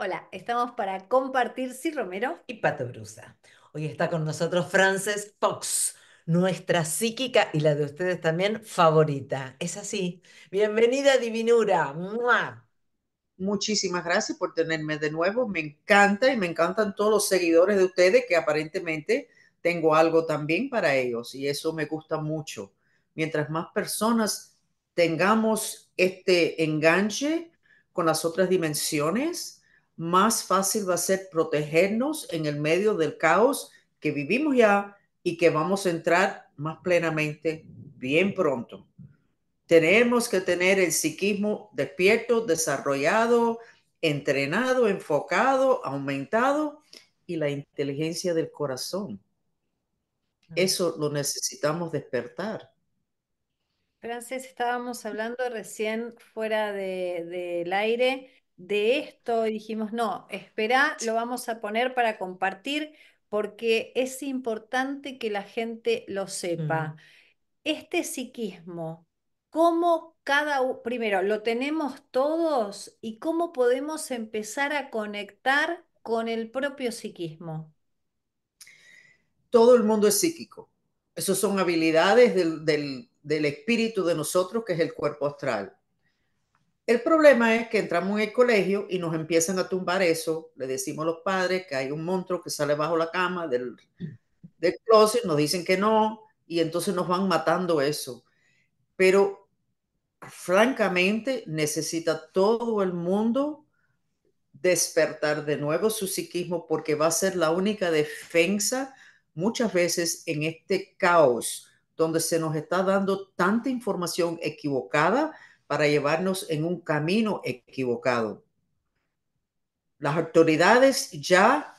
Hola, estamos para compartir sí Romero y Pato Brusa. Hoy está con nosotros Frances Fox, nuestra psíquica y la de ustedes también favorita. Es así. Bienvenida Divinura. Muchísimas gracias por tenerme de nuevo. Me encanta y me encantan todos los seguidores de ustedes que aparentemente tengo algo también para ellos y eso me gusta mucho. Mientras más personas tengamos este enganche con las otras dimensiones, más fácil va a ser protegernos en el medio del caos que vivimos ya y que vamos a entrar más plenamente bien pronto. Tenemos que tener el psiquismo despierto, desarrollado, entrenado, enfocado, aumentado y la inteligencia del corazón. Eso lo necesitamos despertar. Francis, estábamos hablando recién fuera del aire de esto dijimos, no, espera, lo vamos a poner para compartir porque es importante que la gente lo sepa. Mm. Este psiquismo, ¿cómo cada uno, primero, lo tenemos todos y cómo podemos empezar a conectar con el propio psiquismo? Todo el mundo es psíquico. Esas son habilidades del espíritu de nosotros, que es el cuerpo astral. El problema es que entramos en el colegio y nos empiezan a tumbar eso. Le decimos a los padres que hay un monstruo que sale bajo la cama del, del closet, nos dicen que no, y entonces nos van matando eso. Pero francamente necesita todo el mundo despertar de nuevo su psiquismo porque va a ser la única defensa muchas veces en este caos donde se nos está dando tanta información equivocada para llevarnos en un camino equivocado. Las autoridades ya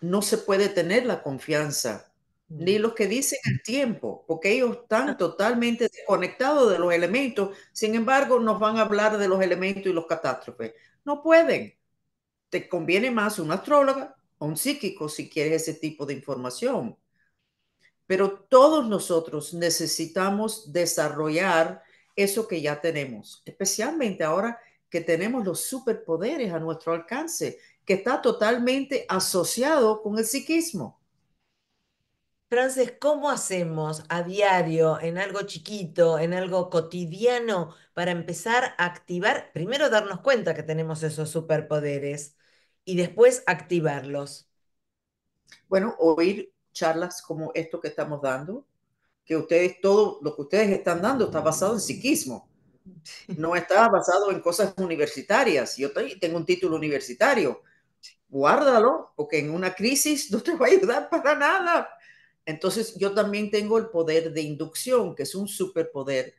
no se puede tener la confianza, mm. ni los que dicen el tiempo, porque ellos están ah. totalmente desconectados de los elementos. Sin embargo, nos van a hablar de los elementos y los catástrofes. No pueden. Te conviene más un astrólogo o un psíquico si quieres ese tipo de información. Pero todos nosotros necesitamos desarrollar eso que ya tenemos, especialmente ahora que tenemos los superpoderes a nuestro alcance, que está totalmente asociado con el psiquismo. Frances, ¿cómo hacemos a diario, en algo chiquito, en algo cotidiano, para empezar a activar, primero darnos cuenta que tenemos esos superpoderes y después activarlos? Bueno, oír charlas como esto que estamos dando, que ustedes, todo lo que ustedes están dando está basado en psiquismo. No está basado en cosas universitarias. Yo tengo un título universitario. Guárdalo, porque en una crisis no te va a ayudar para nada. Entonces yo también tengo el poder de inducción, que es un superpoder,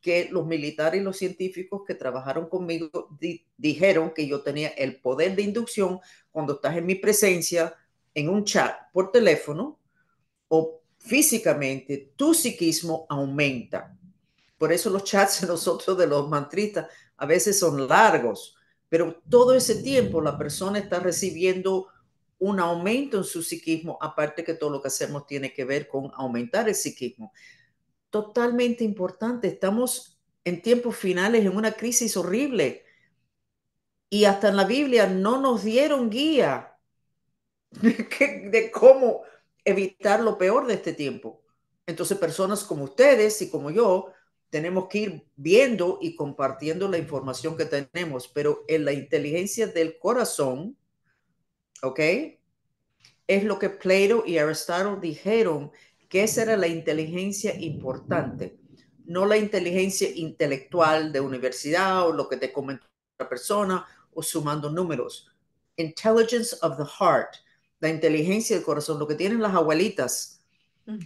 que los militares y los científicos que trabajaron conmigo dijeron que yo tenía el poder de inducción cuando estás en mi presencia, en un chat por teléfono o físicamente, tu psiquismo aumenta. Por eso los chats de nosotros de los mantristas a veces son largos, pero todo ese tiempo la persona está recibiendo un aumento en su psiquismo, aparte que todo lo que hacemos tiene que ver con aumentar el psiquismo. Totalmente importante, estamos en tiempos finales, en una crisis horrible. Y hasta en la Biblia no nos dieron guía de cómo evitar lo peor de este tiempo. Entonces, personas como ustedes y como yo, tenemos que ir viendo y compartiendo la información que tenemos, pero en la inteligencia del corazón, ¿ok? Es lo que Plato y Aristotle dijeron, que esa era la inteligencia importante, no la inteligencia intelectual de universidad o lo que te comenta otra persona o sumando números. Intelligence of the heart la inteligencia del corazón, lo que tienen las abuelitas, mm.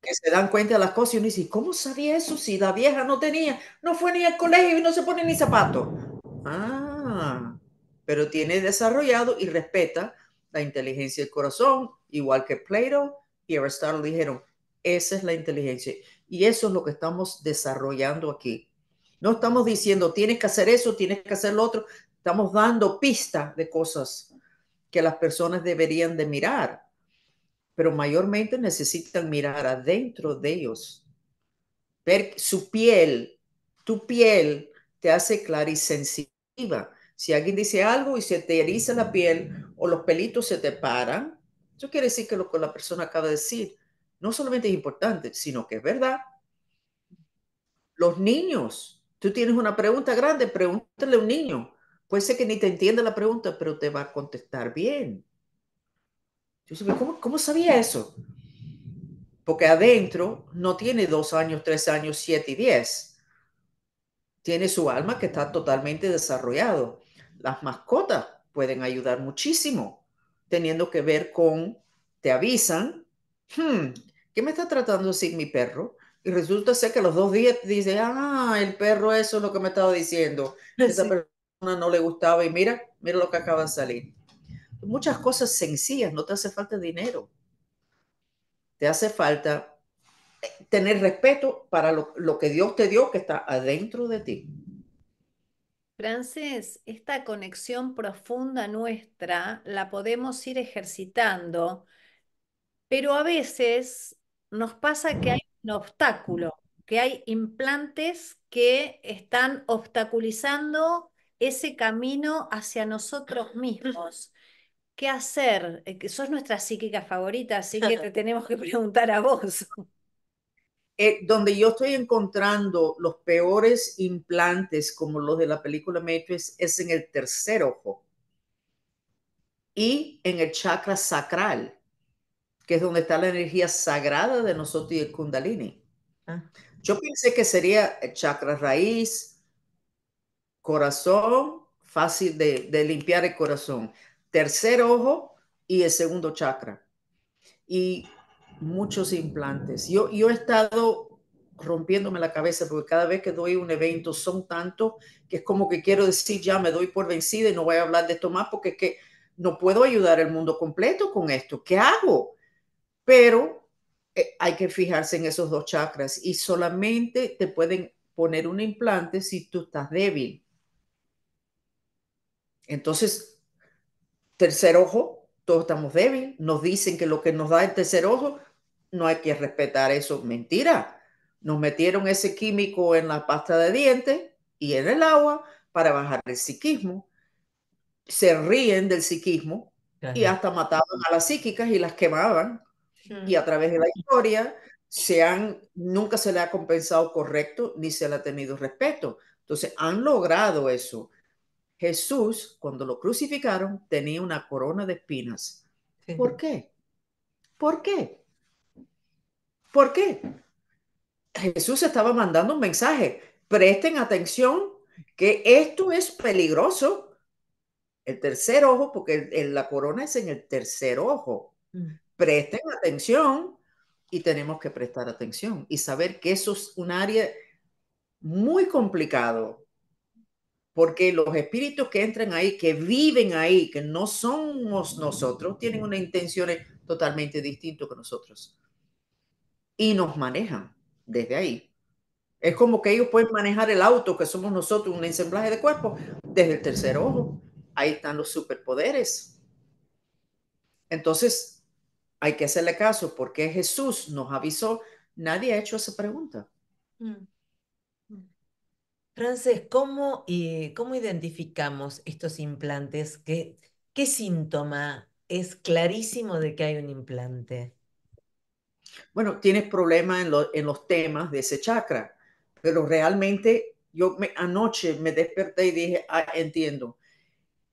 que se dan cuenta de las cosas y uno dice, ¿cómo sabía eso si la vieja no tenía, no fue ni al colegio y no se pone ni zapato? Ah, pero tiene desarrollado y respeta la inteligencia del corazón, igual que Plato y Aristotle dijeron, esa es la inteligencia. Y eso es lo que estamos desarrollando aquí. No estamos diciendo, tienes que hacer eso, tienes que hacer lo otro. Estamos dando pista de cosas que las personas deberían de mirar, pero mayormente necesitan mirar adentro de ellos, ver su piel, tu piel te hace clara y sensitiva. Si alguien dice algo y se te eriza la piel o los pelitos se te paran, eso quiere decir que lo que la persona acaba de decir no solamente es importante, sino que es verdad. Los niños, tú tienes una pregunta grande, pregúntale a un niño, Puede ser que ni te entienda la pregunta, pero te va a contestar bien. Yo sé, ¿cómo, ¿cómo sabía eso? Porque adentro no tiene dos años, tres años, siete y diez. Tiene su alma que está totalmente desarrollado. Las mascotas pueden ayudar muchísimo, teniendo que ver con, te avisan, hmm, ¿qué me está tratando así mi perro? Y resulta ser que los dos días dice, ah, el perro eso es lo que me estaba diciendo. no le gustaba y mira, mira lo que acaba de salir. Muchas cosas sencillas, no te hace falta dinero. Te hace falta eh, tener respeto para lo, que Dios te dio que está adentro de ti. francés esta conexión profunda nuestra la podemos ir ejercitando, pero a veces nos pasa que hay un obstáculo, que hay implantes que están obstaculizando ese camino hacia nosotros mismos. ¿Qué hacer? Eh, que sos nuestra psíquica favorita, así que te tenemos que preguntar a vos. Eh, donde yo estoy encontrando los peores implantes, como los de la película Matrix, es en el tercer ojo y en el chakra sacral, que es donde está la energía sagrada de nosotros y el kundalini. Ah. Yo pensé que sería el chakra raíz, corazón, fácil de, limpiar el corazón. Tercer ojo y el segundo chakra. Y muchos implantes. Yo, yo he estado rompiéndome la cabeza porque cada vez que doy un evento son tantos que es como que quiero decir ya me doy por vencida y no voy a hablar de esto más porque es que no puedo ayudar al mundo completo con esto. ¿Qué hago? Pero eh, hay que fijarse en esos dos chakras y solamente te pueden poner un implante si tú estás débil. Entonces, tercer ojo, todos estamos débiles, nos dicen que lo que nos da el tercer ojo, no hay que respetar eso, mentira. Nos metieron ese químico en la pasta de dientes y en el agua para bajar el psiquismo. Se ríen del psiquismo y hasta mataban a las psíquicas y las quemaban. Y a través de la historia se han, nunca se le ha compensado correcto ni se le ha tenido respeto. Entonces han logrado eso. Jesús, cuando lo crucificaron, tenía una corona de espinas. ¿Por qué? ¿Por qué? ¿Por qué? Jesús estaba mandando un mensaje. Presten atención que esto es peligroso. El tercer ojo, porque la corona es en el tercer ojo. Mm. Presten atención y tenemos que prestar atención y saber que eso es un área muy complicado porque los espíritus que entran ahí, que viven ahí, que no somos nosotros, tienen una intenciones totalmente distinta que nosotros. Y nos manejan desde ahí. Es como que ellos pueden manejar el auto, que somos nosotros, un ensamblaje de cuerpos, desde el tercer ojo. Ahí están los superpoderes. Entonces, hay que hacerle caso porque Jesús nos avisó. Nadie ha hecho esa pregunta. Mm. Francés, ¿cómo, eh, ¿cómo identificamos estos implantes? ¿Qué, qué síntoma es clarísimo de que hay un implante? Bueno, tienes problemas en, en, los temas de ese chakra, pero realmente yo anoche me desperté y dije, ah, entiendo.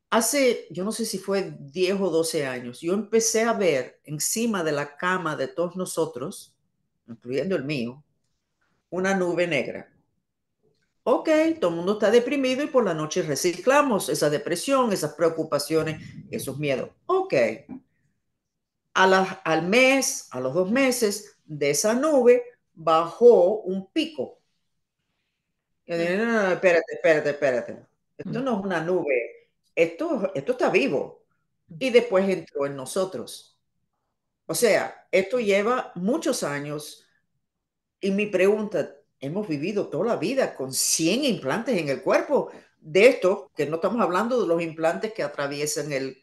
Hace, yo no sé si fue 10 o 12 años, yo empecé a ver encima de la cama de todos nosotros, incluyendo el mío, una nube negra ok, todo el mundo está deprimido y por la noche reciclamos esa depresión, esas preocupaciones, esos miedos. Ok. A las al mes, a los dos meses de esa nube, bajó un pico. No, no, no, espérate, espérate, espérate. Esto no es una nube, esto, esto está vivo. Y después entró en nosotros. O sea, esto lleva muchos años y mi pregunta hemos vivido toda la vida con 100 implantes en el cuerpo. De esto que no estamos hablando de los implantes que atraviesan el,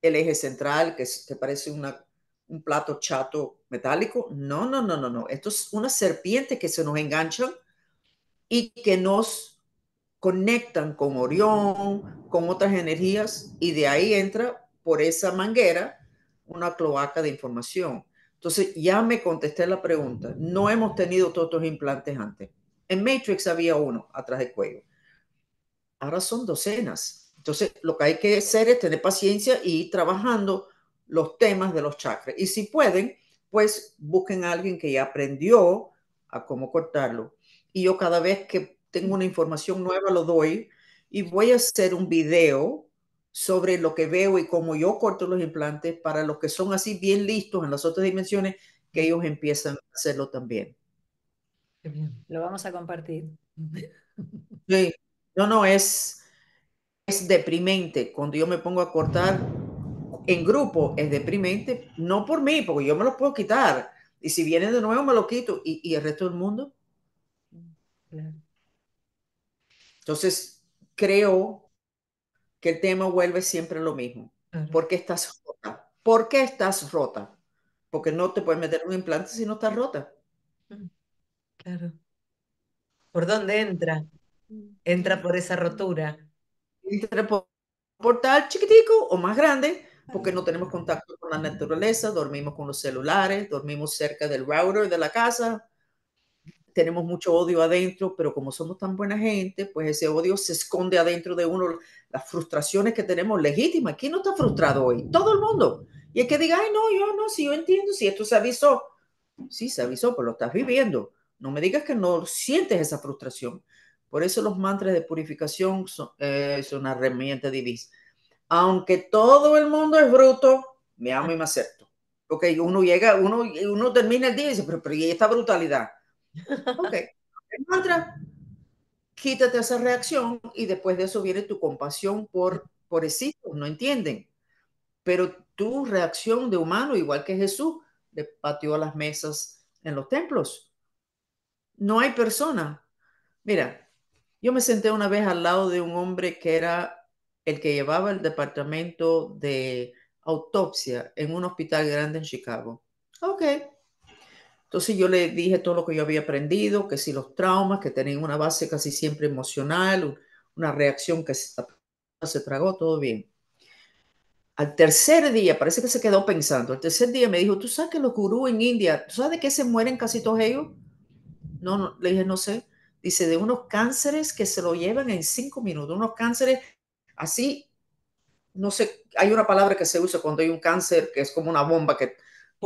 eje central, que, parece una, un plato chato metálico. No, no, no, no, no. Esto es una serpiente que se nos enganchan y que nos conectan con Orión, con otras energías, y de ahí entra por esa manguera una cloaca de información. Entonces ya me contesté la pregunta. No hemos tenido todos estos implantes antes. En Matrix había uno atrás del cuello. Ahora son docenas. Entonces lo que hay que hacer es tener paciencia y ir trabajando los temas de los chakras. Y si pueden, pues busquen a alguien que ya aprendió a cómo cortarlo. Y yo cada vez que tengo una información nueva lo doy y voy a hacer un video sobre lo que veo y cómo yo corto los implantes para los que son así bien listos en las otras dimensiones, que ellos empiezan a hacerlo también. Lo vamos a compartir. Sí. No, no, es, es deprimente. Cuando yo me pongo a cortar en grupo, es deprimente. No por mí, porque yo me los puedo quitar. Y si vienen de nuevo, me lo quito. ¿Y, y el resto del mundo? Claro. Entonces, creo que el tema vuelve siempre lo mismo. ¿Por qué estás rota? ¿Por qué estás rota? Porque no te puedes meter un implante si no estás rota. Mm, claro. ¿Por dónde entra? Entra por esa rotura. Entra por portal chiquitico o más grande, porque no tenemos contacto con la naturaleza, dormimos con los celulares, dormimos cerca del router de la casa, tenemos mucho odio adentro, pero como somos tan buena gente, pues ese odio se esconde adentro de uno, las frustraciones que tenemos legítimas. ¿Quién no está frustrado hoy? Todo el mundo. Y es que diga, ay, no, yo no, si yo entiendo, si esto se avisó. Sí, se avisó, pero pues lo estás viviendo. No me digas que no sientes esa frustración. Por eso los mantras de purificación son, eh, una herramienta divisa. Aunque todo el mundo es bruto, me amo y me acepto. Porque uno llega, uno, uno termina el día y dice, pero, pero ¿y esta brutalidad? Ok, el mantra quítate esa reacción y después de eso viene tu compasión por pobrecitos, no entienden. Pero tu reacción de humano, igual que Jesús, le pateó las mesas en los templos. No hay persona. Mira, yo me senté una vez al lado de un hombre que era el que llevaba el departamento de autopsia en un hospital grande en Chicago. Ok, entonces yo le dije todo lo que yo había aprendido, que si los traumas, que tenían una base casi siempre emocional, una reacción que se, tragó, todo bien. Al tercer día, parece que se quedó pensando, al tercer día me dijo, ¿tú sabes que los gurús en India, ¿tú sabes de qué se mueren casi todos ellos? No, le dije, no sé. Dice, de unos cánceres que se lo llevan en cinco minutos, unos cánceres así, no sé, hay una palabra que se usa cuando hay un cáncer que es como una bomba que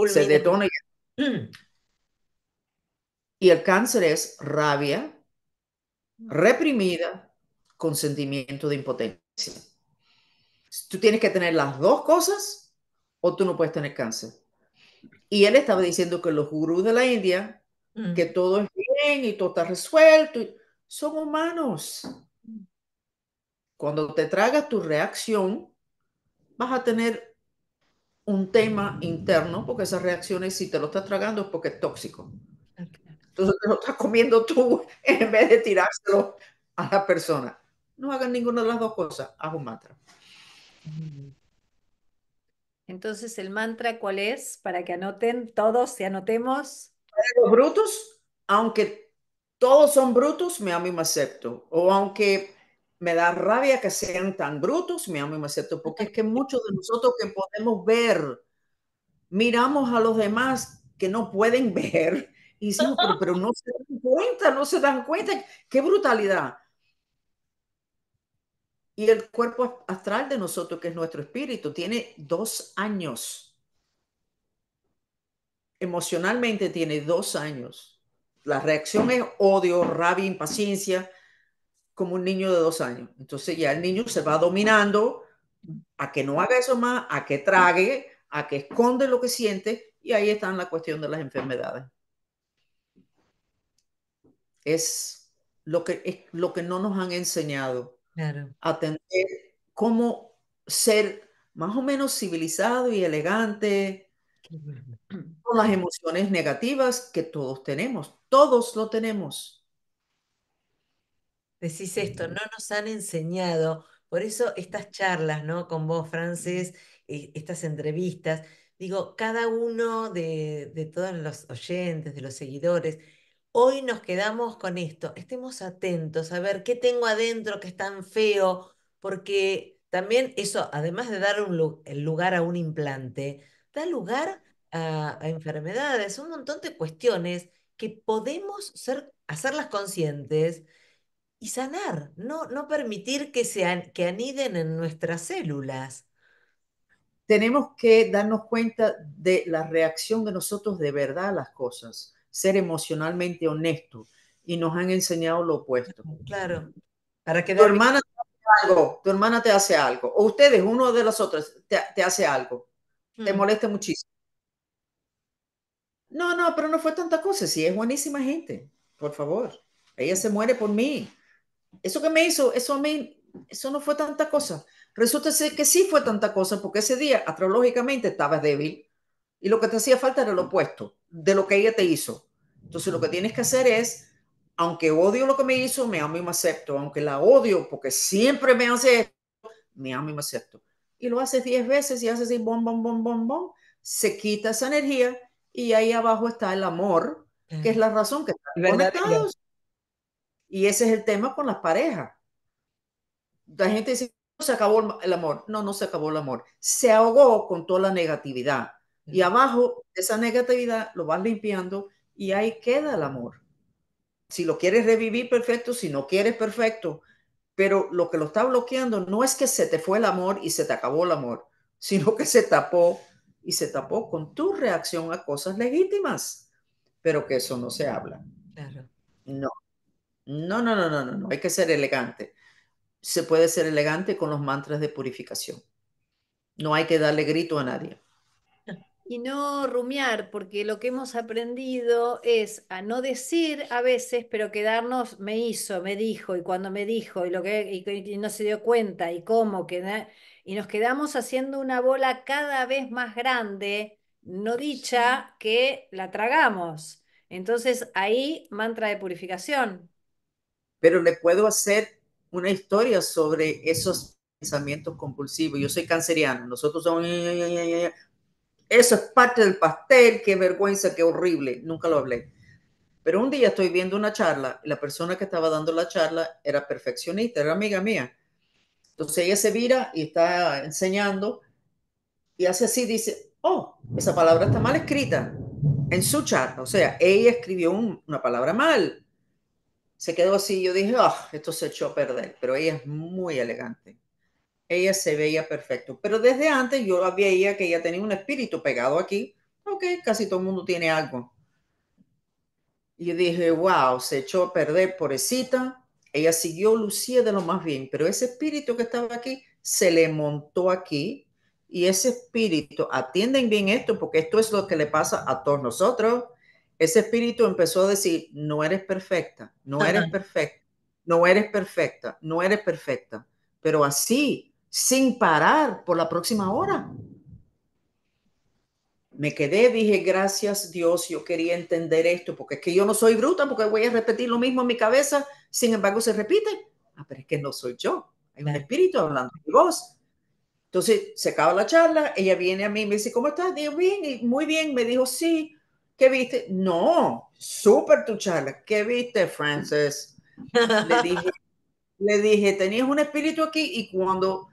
se detona. Y, mm. Y el cáncer es rabia mm. reprimida con sentimiento de impotencia. Tú tienes que tener las dos cosas o tú no puedes tener cáncer. Y él estaba diciendo que los gurús de la India, mm. que todo es bien y todo está resuelto, son humanos. Cuando te tragas tu reacción, vas a tener un tema interno, porque esas reacciones, si te lo estás tragando, es porque es tóxico. Entonces lo estás comiendo tú en vez de tirárselo a la persona. No hagan ninguna de las dos cosas, haz un mantra. Mm. Entonces, ¿el mantra cuál es? Para que anoten todos, y anotemos. Para los brutos, aunque todos son brutos, me amo y me acepto. O aunque me da rabia que sean tan brutos, me amo y me acepto. Porque es que muchos de nosotros que podemos ver, miramos a los demás que no pueden ver y pero, pero no se dan cuenta, no se dan cuenta, qué brutalidad. Y el cuerpo astral de nosotros, que es nuestro espíritu, tiene dos años. Emocionalmente tiene dos años. La reacción es odio, rabia, impaciencia, como un niño de dos años. Entonces ya el niño se va dominando a que no haga eso más, a que trague, a que esconde lo que siente, y ahí está la cuestión de las enfermedades es lo que, es lo que no nos han enseñado. Claro. Atender cómo ser más o menos civilizado y elegante con las emociones negativas que todos tenemos. Todos lo tenemos. Decís esto, no nos han enseñado. Por eso estas charlas, ¿no? Con vos, francés eh, estas entrevistas, digo, cada uno de, de todos los oyentes, de los seguidores, Hoy nos quedamos con esto, estemos atentos a ver qué tengo adentro que es tan feo, porque también eso, además de dar lugar a un implante, da lugar a, enfermedades, un montón de cuestiones que podemos ser, hacerlas conscientes y sanar, no, no permitir que, que aniden en nuestras células. Tenemos que darnos cuenta de la reacción de nosotros de verdad a las cosas ser emocionalmente honesto y nos han enseñado lo opuesto. Claro. Para que tu hermana te hace algo, tu hermana te hace algo, o ustedes, uno de los otros, te, hace algo, te mm. molesta muchísimo. No, no, pero no fue tanta cosa, sí, es buenísima gente, por favor. Ella se muere por mí. Eso que me hizo, eso a mí, eso no fue tanta cosa. Resulta ser que sí fue tanta cosa, porque ese día astrológicamente estabas débil y lo que te hacía falta era lo opuesto de lo que ella te hizo. Entonces lo que tienes que hacer es, aunque odio lo que me hizo, me amo y me acepto. Aunque la odio porque siempre me hace esto, me amo y me acepto. Y lo haces 10 veces y haces así, bom, bom, bom, bom, bom. Se quita esa energía y ahí abajo está el amor, que es la razón que está conectados. Y ese es el tema con las parejas. La gente dice, se acabó el amor. No, no se acabó el amor. Se ahogó con toda la negatividad. Y abajo, esa negatividad lo vas limpiando y ahí queda el amor. Si lo quieres revivir, perfecto, si no quieres, perfecto. Pero lo que lo está bloqueando no es que se te fue el amor y se te acabó el amor, sino que se tapó y se tapó con tu reacción a cosas legítimas, pero que eso no se habla. No. No, no, no, no, no, no. Hay que ser elegante. Se puede ser elegante con los mantras de purificación. No hay que darle grito a nadie y no rumiar, porque lo que hemos aprendido es a no decir a veces, pero quedarnos, me hizo, me dijo, y cuando me dijo, y, lo que, y, no se dio cuenta, y cómo, que, y nos quedamos haciendo una bola cada vez más grande, no dicha, que la tragamos. Entonces ahí mantra de purificación. Pero le puedo hacer una historia sobre esos pensamientos compulsivos. Yo soy canceriano, nosotros somos eso es parte del pastel, qué vergüenza, qué horrible. Nunca lo hablé. Pero un día estoy viendo una charla la persona que estaba dando la charla era perfeccionista, era amiga mía. Entonces ella se vira y está enseñando y hace así, dice, oh, esa palabra está mal escrita en su charla. O sea, ella escribió una palabra mal. Se quedó así, yo dije, oh, esto se echó a perder, pero ella es muy elegante ella se veía perfecto. Pero desde antes yo la veía que ella tenía un espíritu pegado aquí. Ok, casi todo el mundo tiene algo. Y dije, wow, se echó a perder, pobrecita. Ella siguió lucía de lo más bien, pero ese espíritu que estaba aquí se le montó aquí. Y ese espíritu, atienden bien esto, porque esto es lo que le pasa a todos nosotros. Ese espíritu empezó a decir, no eres perfecta, no eres perfecta, no eres perfecta, no eres perfecta. Pero así, sin parar por la próxima hora. Me quedé, dije, gracias Dios, yo quería entender esto, porque es que yo no soy bruta, porque voy a repetir lo mismo en mi cabeza, sin embargo se repite. Ah, pero es que no soy yo, hay un espíritu hablando de voz. Entonces se acaba la charla, ella viene a mí y me dice, ¿cómo estás? Digo, bien, y muy bien, me dijo, sí, ¿qué viste? No, súper tu charla, ¿qué viste, Frances? Le dije, le dije, tenías un espíritu aquí y cuando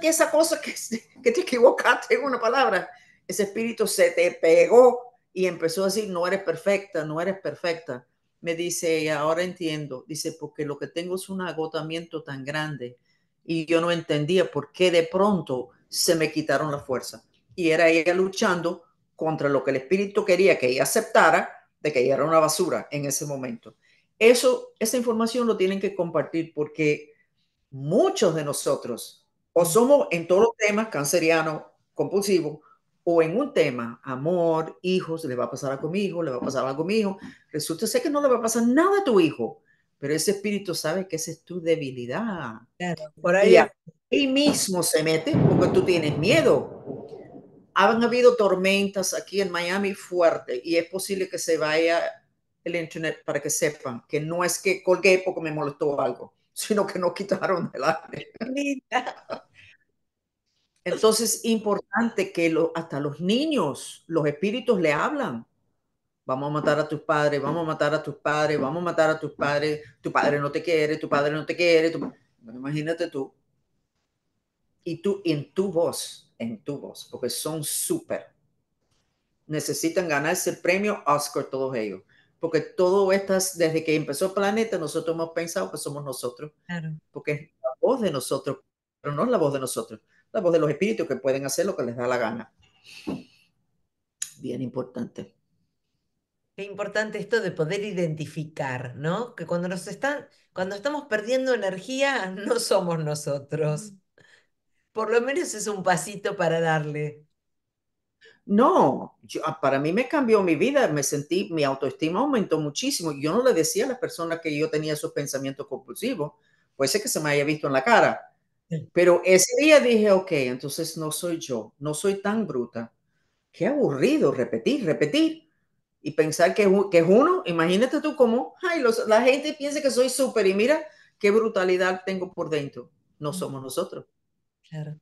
que esa cosa que, que te equivocaste en una palabra? Ese espíritu se te pegó y empezó a decir, no eres perfecta, no eres perfecta. Me dice, ahora entiendo. Dice, porque lo que tengo es un agotamiento tan grande y yo no entendía por qué de pronto se me quitaron la fuerza. Y era ella luchando contra lo que el espíritu quería que ella aceptara, de que ella era una basura en ese momento. Eso, esa información lo tienen que compartir porque muchos de nosotros o somos en todos los temas canceriano, compulsivo, o en un tema, amor, hijos, le va a pasar algo a mi le va a pasar algo a mi hijo. Resulta ser que no le va a pasar nada a tu hijo, pero ese espíritu sabe que esa es tu debilidad. por ahí. Y mismo se mete porque tú tienes miedo. Han habido tormentas aquí en Miami fuerte y es posible que se vaya el internet para que sepan que no es que colgué porque me molestó algo sino que no quitaron el aire. Entonces, importante que lo, hasta los niños, los espíritus le hablan. Vamos a matar a tus padres, vamos a matar a tus padres, vamos a matar a tus padres, tu padre no te quiere, tu padre no te quiere. Imagínate tú. Y tú en tu voz, en tu voz, porque son súper. Necesitan ganar ese premio Oscar todos ellos porque todo estas, desde que empezó Planeta, nosotros hemos pensado que somos nosotros, porque es la voz de nosotros, pero no es la voz de nosotros, la voz de los espíritus que pueden hacer lo que les da la gana. Bien importante. Qué importante esto de poder identificar, ¿no? Que cuando nos están, cuando estamos perdiendo energía, no somos nosotros. Mm. Por lo menos es un pasito para darle. No, ah, para mí me cambió mi vida, me sentí, mi autoestima aumentó muchísimo. Yo no le decía a las personas que yo tenía esos pensamientos compulsivos, puede ser que se me haya visto en la cara. Pero ese día dije, ok, entonces no soy yo, no soy tan bruta. Qué aburrido repetir, repetir y pensar que, es uno. Imagínate tú cómo, ay, la gente piensa que soy súper y mira qué brutalidad tengo por dentro. No mm. somos nosotros. Claro.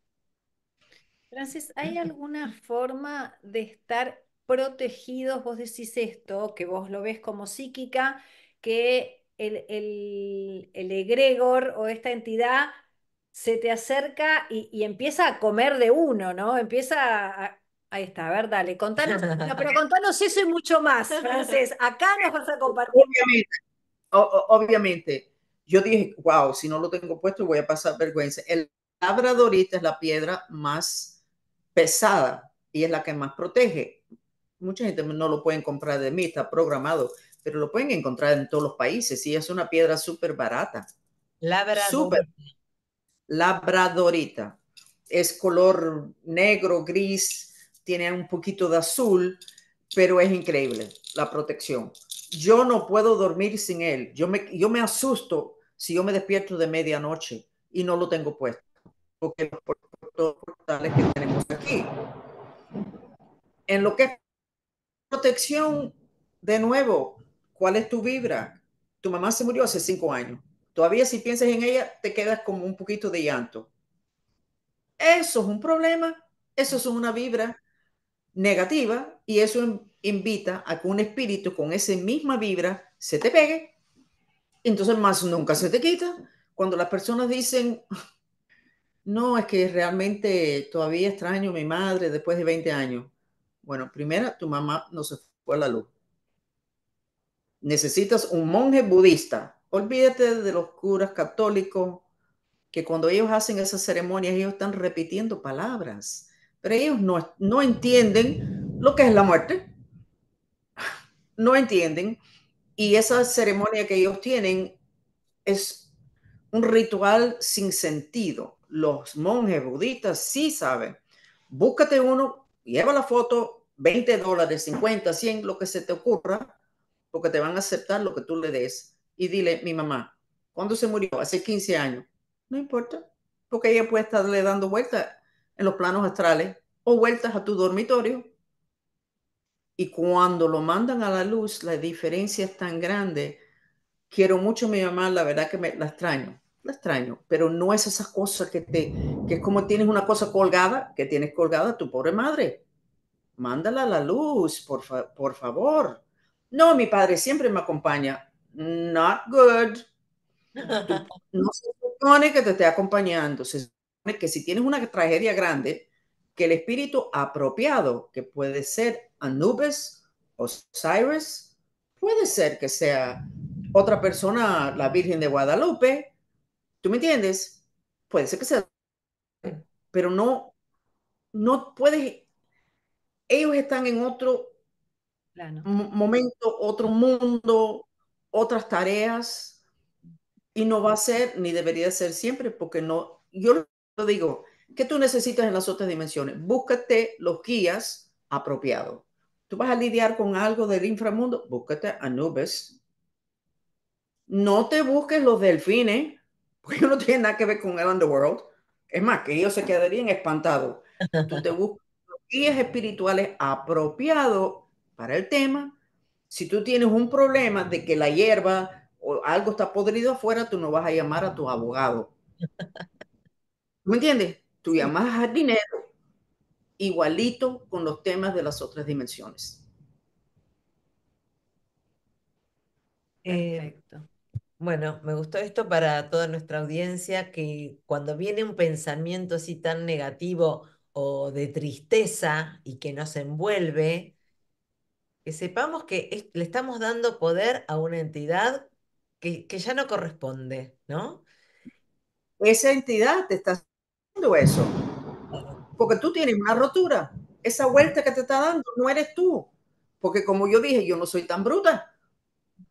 Francis, ¿hay alguna forma de estar protegidos? Vos decís esto, que vos lo ves como psíquica, que el, el, el egregor o esta entidad se te acerca y, empieza a comer de uno, ¿no? Empieza a... Ahí está, a ver, dale, contanos, pero contanos eso y mucho más, Francis. Acá nos vas a compartir. Obviamente, obviamente, yo dije, wow, si no lo tengo puesto voy a pasar vergüenza. El labradorita es la piedra más pesada y es la que más protege. Mucha gente no lo pueden comprar de mí, está programado, pero lo pueden encontrar en todos los países y es una piedra súper barata. Labradorita. Super. Labradorita. Es color negro, gris, tiene un poquito de azul, pero es increíble la protección. Yo no puedo dormir sin él. Yo me, yo me asusto si yo me despierto de medianoche y no lo tengo puesto, porque portales que tenemos aquí. En lo que es protección, de nuevo, ¿cuál es tu vibra? Tu mamá se murió hace cinco años. Todavía si piensas en ella, te quedas como un poquito de llanto. Eso es un problema, eso es una vibra negativa y eso invita a que un espíritu con esa misma vibra se te pegue. Entonces más nunca se te quita. Cuando las personas dicen, no, es que realmente todavía extraño a mi madre después de 20 años. Bueno, primero, tu mamá no se fue a la luz. Necesitas un monje budista. Olvídate de los curas católicos, que cuando ellos hacen esas ceremonias, ellos están repitiendo palabras, pero ellos no, no entienden lo que es la muerte. No entienden. Y esa ceremonia que ellos tienen es un ritual sin sentido los monjes budistas sí saben. Búscate uno, lleva la foto, 20 dólares, 50, 100, lo que se te ocurra, porque te van a aceptar lo que tú le des. Y dile, mi mamá, ¿cuándo se murió? Hace 15 años. No importa, porque ella puede estarle dando vueltas en los planos astrales o vueltas a tu dormitorio. Y cuando lo mandan a la luz, la diferencia es tan grande. Quiero mucho a mi mamá, la verdad que me la extraño lo extraño, pero no es esas cosas que te, que es como tienes una cosa colgada, que tienes colgada tu pobre madre. Mándala a la luz, por, favor. No, mi padre siempre me acompaña. Not good. no se supone que te esté acompañando. Se supone que si tienes una tragedia grande, que el espíritu apropiado, que puede ser Anubis, o Cyrus, puede ser que sea otra persona, la Virgen de Guadalupe, ¿Tú me entiendes? Puede ser que sea, pero no, no puedes, ellos están en otro Plano. momento, otro mundo, otras tareas, y no va a ser, ni debería ser siempre, porque no, yo lo digo, ¿qué tú necesitas en las otras dimensiones? Búscate los guías apropiados. Tú vas a lidiar con algo del inframundo, búscate a nubes No te busques los delfines, porque no tiene nada que ver con el underworld. Es más, que ellos se quedarían espantados. Tú te buscas guías espirituales apropiados para el tema. Si tú tienes un problema de que la hierba o algo está podrido afuera, tú no vas a llamar a tu abogado. ¿Me entiendes? Tú llamas al dinero igualito con los temas de las otras dimensiones. Eh, Perfecto. Bueno, me gustó esto para toda nuestra audiencia, que cuando viene un pensamiento así tan negativo o de tristeza y que nos envuelve, que sepamos que le estamos dando poder a una entidad que, que, ya no corresponde, ¿no? Esa entidad te está haciendo eso, porque tú tienes una rotura. Esa vuelta que te está dando no eres tú, porque como yo dije, yo no soy tan bruta,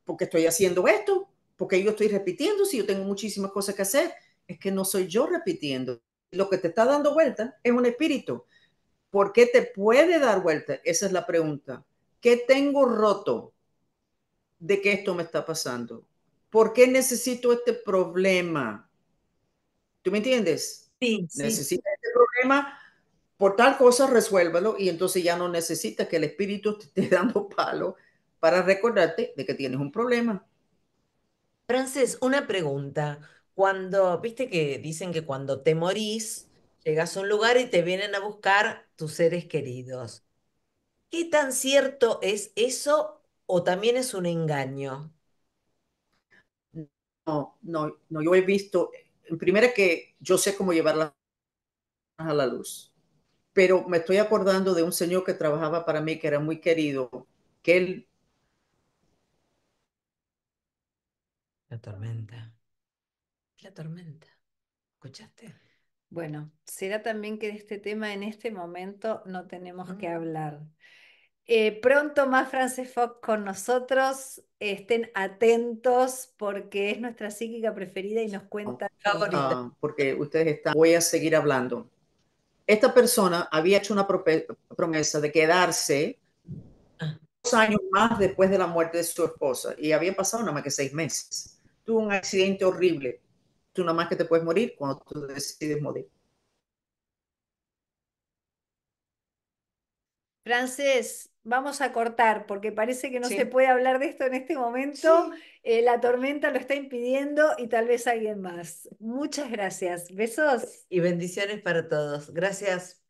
porque estoy haciendo esto porque yo estoy repitiendo, si yo tengo muchísimas cosas que hacer, es que no soy yo repitiendo. Lo que te está dando vuelta es un espíritu. ¿Por qué te puede dar vuelta? Esa es la pregunta. ¿Qué tengo roto de que esto me está pasando? ¿Por qué necesito este problema? ¿Tú me entiendes? Sí. sí. Necesitas este problema por tal cosa, resuélvalo y entonces ya no necesitas que el espíritu te esté dando palo para recordarte de que tienes un problema. Frances, una pregunta. Cuando, viste que dicen que cuando te morís, llegas a un lugar y te vienen a buscar tus seres queridos. ¿Qué tan cierto es eso o también es un engaño? No, no, no, yo he visto, primero que yo sé cómo llevarla a la luz, pero me estoy acordando de un señor que trabajaba para mí, que era muy querido, que él La tormenta. La tormenta. ¿Escuchaste? Bueno, será también que de este tema en este momento no tenemos que mm. hablar. Eh, pronto más Frances Fox con nosotros. Estén atentos porque es nuestra psíquica preferida y nos cuenta. porque ustedes están. Voy a seguir hablando. Esta persona había hecho una promesa de quedarse ah. dos años más después de la muerte de su esposa y habían pasado nada más que seis meses tuvo un accidente horrible. Tú nomás que te puedes morir cuando tú decides morir. Francés, vamos a cortar porque parece que no se puede hablar de esto en este momento. Eh, la tormenta lo está impidiendo y tal vez alguien más. Muchas gracias. Besos. Y bendiciones para todos. Gracias.